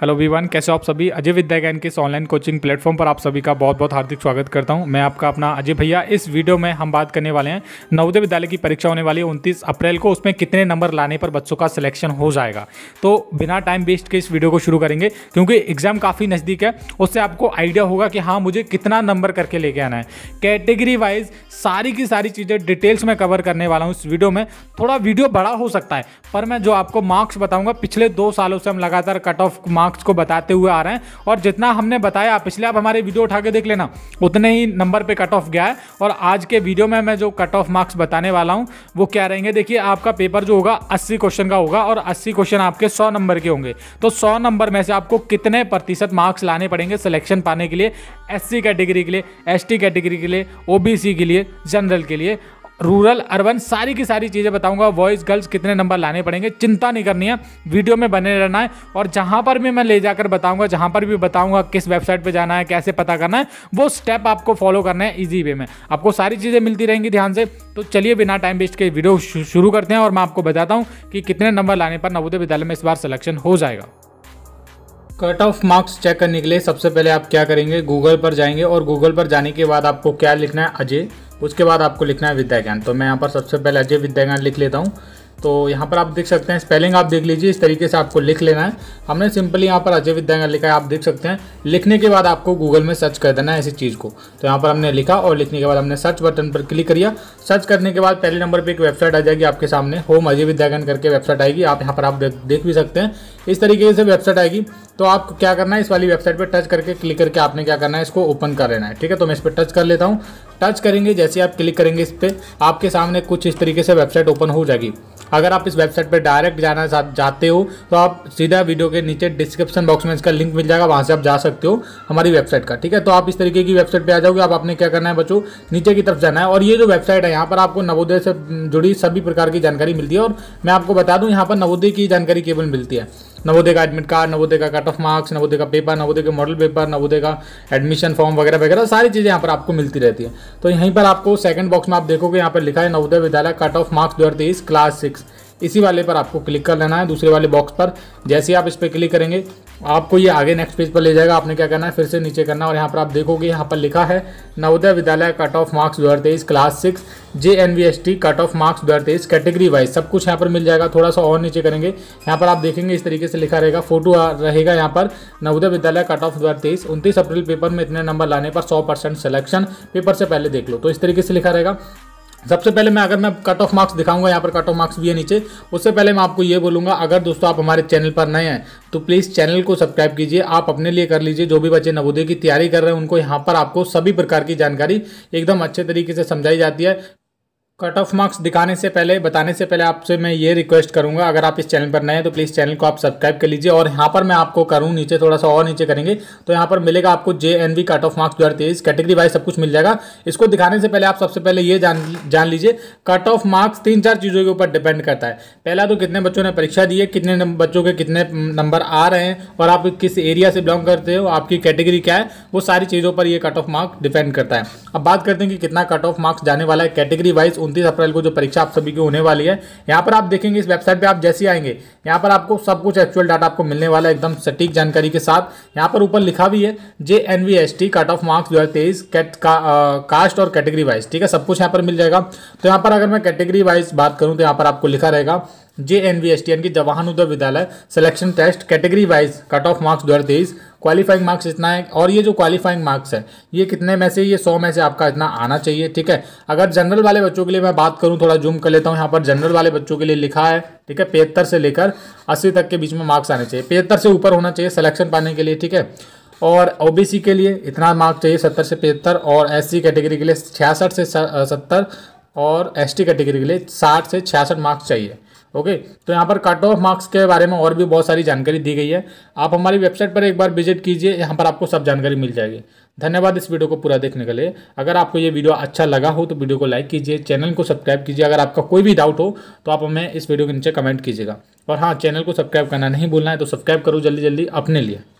hello one कैसे आप सभी अजय विद्या ज्ञान के इस ऑनलाइन कोचिंग प्लेटफॉर्म पर आप सभी का बहुत बहुत हार्दिक स्वागत करता हूं मैं आपका अपना अजय भैया इस वीडियो में हम बात करने वाले हैं नवोदय विद्यालय की परीक्षा होने वाली है उनतीस अप्रैल को उसमें कितने नंबर लाने पर बच्चों का सिलेक्शन हो जाएगा तो बिना टाइम वेस्ट के इस वीडियो को शुरू करेंगे क्योंकि एग्जाम काफ़ी नज़दीक है उससे आपको आइडिया होगा कि हाँ मुझे कितना नंबर करके लेके आना है कैटेगरी वाइज सारी की सारी चीज़ें डिटेल्स में कवर करने वाला हूँ इस वीडियो में थोड़ा वीडियो बड़ा हो सकता है पर मैं जो आपको मार्क्स बताऊँगा पिछले दो सालों से हम लगातार कट ऑफ मार्क्स मार्क्स को बताते हुए आ रहे हैं और जितना हमने बताया पिछले आप हमारे वीडियो उठा के देख लेना उतने ही नंबर पर कट ऑफ गया है और आज के वीडियो में मैं जो कट ऑफ मार्क्स बताने वाला हूँ वो क्या रहेंगे देखिए आपका पेपर जो होगा अस्सी क्वेश्चन का होगा और अस्सी क्वेश्चन आपके सौ नंबर के होंगे तो सौ नंबर में से आपको कितने प्रतिशत मार्क्स लाने पड़ेंगे सिलेक्शन पाने के लिए एस कैटेगरी के लिए एस कैटेगरी के लिए ओ के लिए जनरल के लिए रूरल अर्बन सारी की सारी चीज़ें बताऊंगा बॉयज़ गर्ल्स कितने नंबर लाने पड़ेंगे चिंता नहीं करनी है वीडियो में बने रहना है और जहाँ पर भी मैं ले जाकर बताऊंगा जहाँ पर भी बताऊंगा किस वेबसाइट पर जाना है कैसे पता करना है वो स्टेप आपको फॉलो करना है ईजी वे में आपको सारी चीज़ें मिलती रहेंगी ध्यान से तो चलिए बिना टाइम वेस्ट के वीडियो शुरू करते हैं और मैं आपको बताता हूँ कि कितने नंबर लाने पर नवोदय विद्यालय में इस बार सिलेक्शन हो जाएगा कट ऑफ मार्क्स चेक करने के लिए सबसे पहले आप क्या करेंगे गूगल पर जाएंगे और गूगल पर जाने के बाद आपको क्या लिखना है अजय उसके बाद आपको लिखना है विद्याज्ञान तो मैं यहाँ पर सबसे पहले अजय विद्याज्ञान लिख लेता हूँ तो यहाँ पर आप देख सकते हैं स्पेलिंग आप देख लीजिए इस तरीके से आपको लिख लेना है हमने सिंपली यहाँ पर अजय विद्यानगर लिखा है आप देख सकते हैं लिखने के बाद आपको गूगल में सर्च कर देना है इसी चीज़ को तो यहाँ पर हमने लिखा और लिखने के बाद हमने सर्च बटन पर क्लिक किया सर्च करने के बाद पहले नंबर पर एक वेबसाइट आ जाएगी आपके सामने होम अजय विद्यागन करके वेबसाइट आएगी आप यहाँ पर आप देख भी सकते हैं इस तरीके से वेबसाइट आएगी तो आपको क्या करना है इस वाली वेबसाइट पर टच करके क्लिक करके आपने क्या करना है इसको ओपन कर लेना है ठीक है तो मैं इस पर टच कर लेता हूँ टच करेंगे जैसे आप क्लिक करेंगे इस पर आपके सामने कुछ इस तरीके से वेबसाइट ओपन हो जाएगी अगर आप इस वेबसाइट पर डायरेक्ट जाना चाहते हो तो आप सीधा वीडियो के नीचे डिस्क्रिप्शन बॉक्स में इसका लिंक मिल जाएगा वहाँ से आप जा सकते हो हमारी वेबसाइट का ठीक है तो आप इस तरीके की वेबसाइट पर आ जाओगे आप आपने क्या करना है बच्चों नीचे की तरफ जाना है और ये जो वेबसाइट है यहाँ पर आपको नवोदय से जुड़ी सभी प्रकार की जानकारी मिलती है और मैं आपको बता दूँ यहाँ पर नवोदय की जानकारी केवल मिलती है नवोदय का एडमिट कार्ड नवोदय का कट ऑफ मार्क्स नवोदय का पेपर नवोदय के मॉडल पेपर नवोदय का एडमिशन फॉर्म वगैरह वगैरह सारी चीज़ें यहाँ पर आपको मिलती रहती है तो यहीं पर आपको सेकंड बॉक्स में आप देखोगे यहाँ पर लिखा है Navodaya Vidyalaya cut off marks दो क्लास सिक्स इसी वाले पर आपको क्लिक कर लेना है दूसरे वाले बॉक्स पर जैसे आप इस पर क्लिक करेंगे आपको ये आगे नेक्स्ट पेज पर ले जाएगा आपने क्या करना है फिर से नीचे करना और यहाँ पर आप देखोगे यहाँ पर लिखा है Navodaya Vidyalaya cut off marks दो class six J N S T cut off marks दो कैटेगरी वाइज सब कुछ यहाँ पर मिल जाएगा थोड़ा सा और नीचे करेंगे यहाँ पर आप देखेंगे इस तरीके से लिखा रहेगा फोटो रहेगा यहाँ पर नवोदय विद्यालय कट ऑफ दो तेईस उनतीस अप्रैल पेपर में इतने नंबर लाने पर सौ परसेंट सिलेक्शन पेपर से पहले देख लो तो इस तरीके से लिखा रहेगा सबसे पहले मैं अगर मैं कट ऑफ मार्क्स दिखाऊंगा यहाँ पर कट ऑफ मार्क्स भी है नीचे उससे पहले मैं आपको ये बोलूंगा अगर दोस्तों आप हमारे चैनल पर नए हैं तो प्लीज़ चैनल को सब्सक्राइब कीजिए आप अपने लिए कर लीजिए जो भी बच्चे नवोदय की तैयारी कर रहे हैं उनको यहाँ पर आपको सभी प्रकार की जानकारी एकदम अच्छे तरीके से समझाई जाती है कट ऑफ मार्क्स दिखाने से पहले बताने से पहले आपसे मैं ये रिक्वेस्ट करूंगा अगर आप इस चैनल पर नए हैं तो प्लीज़ चैनल को आप सब्सक्राइब कर लीजिए और यहाँ पर मैं आपको करूँ नीचे थोड़ा सा और नीचे करेंगे तो यहाँ पर मिलेगा आपको J N V cut off marks दो तेईस कैटेगरी वाइज सब कुछ मिल जाएगा इसको दिखाने से पहले आप सबसे पहले ये जान जान लीजिए कट ऑफ मार्क्स तीन चार चीज़ों के ऊपर डिपेंड करता है पहला तो कितने बच्चों ने परीक्षा दी है कितने बच्चों के कितने नंबर आ रहे हैं और आप किस एरिया से बिलोंग करते हो आपकी कैटेगरी क्या है वो सारी चीज़ों पर ये कट ऑफ मार्क्स डिपेंड करता है अब बात करते हैं कि कितना कट ऑफ मार्क्स जाने वाला है कैटेगरी वाइज उनतीस अप्रैल को जो परीक्षा आप सभी की होने वाली है यहाँ पर आप देखेंगे इस वेबसाइट पर आप जैसे आएंगे यहाँ पर आपको सब कुछ एक्चुअल डाटा आपको मिलने वाला है एकदम सटीक जानकारी के साथ यहाँ पर ऊपर लिखा भी है J N V S T cut off marks दो हज़ार तेईस कैट कास्ट और कैटेगरी वाइज ठीक है सब कुछ यहाँ पर मिल जाएगा तो यहाँ पर अगर मैं कैटेगरी वाइज बात करूँ तो यहाँ पर आपको लिखा रहेगा J N V S T यानी कि Jawahar Uday Vidyalaya selection test category wise cut off marks दो क्वालिफाइंग मार्क्स इतना है और ये जो क्वालिफाइंग मार्क्स है ये कितने में से ये सौ में से आपका इतना आना चाहिए ठीक है अगर जनरल वाले बच्चों के लिए मैं बात करूँ थोड़ा जूम कर लेता हूँ यहाँ पर जनरल वाले बच्चों के लिए लिखा है ठीक है पिहत्तर से लेकर अस्सी तक के बीच में मार्क्स आने चाहिए पिहत्तर से ऊपर होना चाहिए सलेक्शन पाने के लिए ठीक है और ओ के लिए इतना मार्क्स चाहिए सत्तर से पिहत्तर और एस कैटेगरी के लिए छियासठ से सत्तर और एसटी कैटेगरी के लिए साठ से छियासठ मार्क्स चाहिए ओके तो यहाँ पर कट ऑफ मार्क्स के बारे में और भी बहुत सारी जानकारी दी गई है आप हमारी वेबसाइट पर एक बार विजिट कीजिए यहाँ पर आपको सब जानकारी मिल जाएगी धन्यवाद इस वीडियो को पूरा देखने के लिए अगर आपको ये वीडियो अच्छा लगा हो तो वीडियो को लाइक कीजिए चैनल को सब्सक्राइब कीजिए अगर आपका कोई भी डाउट हो तो आप हमें इस वीडियो के नीचे कमेंट कीजिएगा और हाँ चैनल को सब्सक्राइब करना नहीं भूलना है तो सब्सक्राइब करो जल्दी जल्दी अपने लिए